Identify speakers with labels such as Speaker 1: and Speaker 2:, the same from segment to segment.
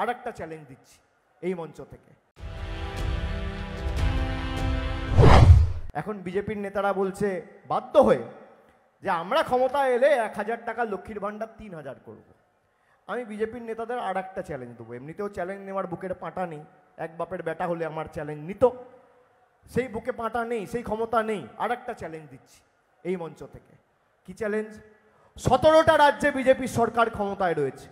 Speaker 1: আর একটা চ্যালেঞ্জ দিচ্ছি এই মঞ্চ থেকে এখন বিজেপির নেতারা বলছে বাধ্য হয়ে যে আমরা ক্ষমতা এলে এক হাজার টাকা লক্ষ্মীর ভাণ্ডার তিন হাজার করব আমি বিজেপির নেতাদের আর একটা চ্যালেঞ্জ দেবো এমনিতেও চ্যালেঞ্জ নেওয়ার বুকের পাঁটা নেই এক বাপের বেটা হলে আমার চ্যালেঞ্জ নিত সেই বুকে পাঁটা নেই সেই ক্ষমতা নেই আর একটা চ্যালেঞ্জ দিচ্ছি এই মঞ্চ থেকে কি চ্যালেঞ্জ সতেরোটা রাজ্যে বিজেপি সরকার ক্ষমতায় রয়েছে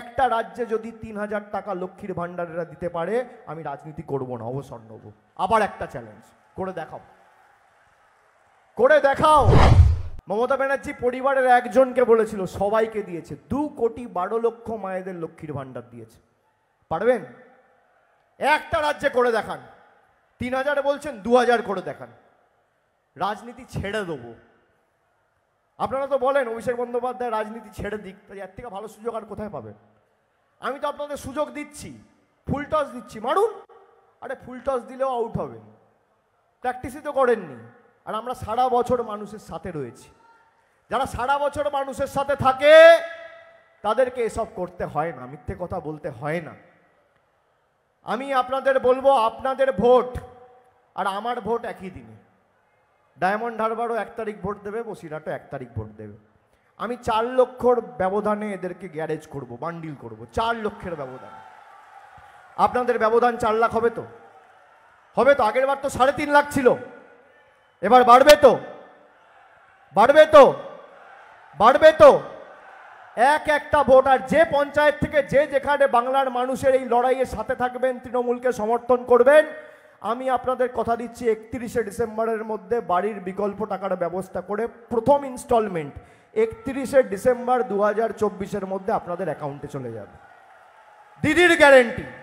Speaker 1: একটা রাজ্যে যদি তিন হাজার টাকা লক্ষ্মীর ভাণ্ডারেরা দিতে পারে আমি রাজনীতি করব না অবসর নেব আবার একটা চ্যালেঞ্জ করে দেখাও করে দেখাও মমতা ব্যানার্জি পরিবারের একজনকে বলেছিল সবাইকে দিয়েছে দু কোটি বারো লক্ষ মায়েদের লক্ষ্মীর ভাণ্ডার দিয়েছে পারবেন একটা রাজ্যে করে দেখান তিন হাজার বলছেন দু হাজার করে দেখান রাজনীতি ছেড়ে দেবো আপনারা তো বলেন অভিষেক বন্দ্যোপাধ্যায় রাজনীতি ছেড়ে দিক তাই এর থেকে ভালো সুযোগ আর কোথায় পাবে আমি তো আপনাদের সুযোগ দিচ্ছি ফুল টস দিচ্ছি মারুন আরে ফুল টস দিলেও আউট হবে প্র্যাকটিসই তো করেননি আর আমরা সারা বছর মানুষের সাথে রয়েছি যারা সারা বছর মানুষের সাথে থাকে তাদেরকে এসব করতে হয় না মিথ্যে কথা বলতে হয় না আমি আপনাদের বলবো আপনাদের ভোট আর আমার ভোট একই দিনে ডায়মন্ড হারবারও এক তারিখ ভোট দেবে বসিরাটও এক তারিখ ভোট দেবে আমি চার লক্ষর ব্যবধানে এদেরকে গ্যারেজ করব বান্ডিল করব চার লক্ষের ব্যবধান আপনাদের ব্যবধান চার লাখ হবে তো হবে তো আগের বার তো সাড়ে তিন লাখ ছিল এবার বাড়বে তো বাড়বে তো বাড়বে তো এক একটা ভোট আর যে পঞ্চায়েত থেকে যে যেখানে বাংলার মানুষের এই লড়াইয়ের সাথে থাকবেন তৃণমূলকে সমর্থন করবেন আমি আপনাদের কথা দিচ্ছি একত্রিশে ডিসেম্বরের মধ্যে বাড়ির বিকল্প টাকার ব্যবস্থা করে প্রথম ইনস্টলমেন্ট একত্রিশে ডিসেম্বর দু হাজার মধ্যে আপনাদের অ্যাকাউন্টে চলে যাবে দিদির গ্যারেন্টি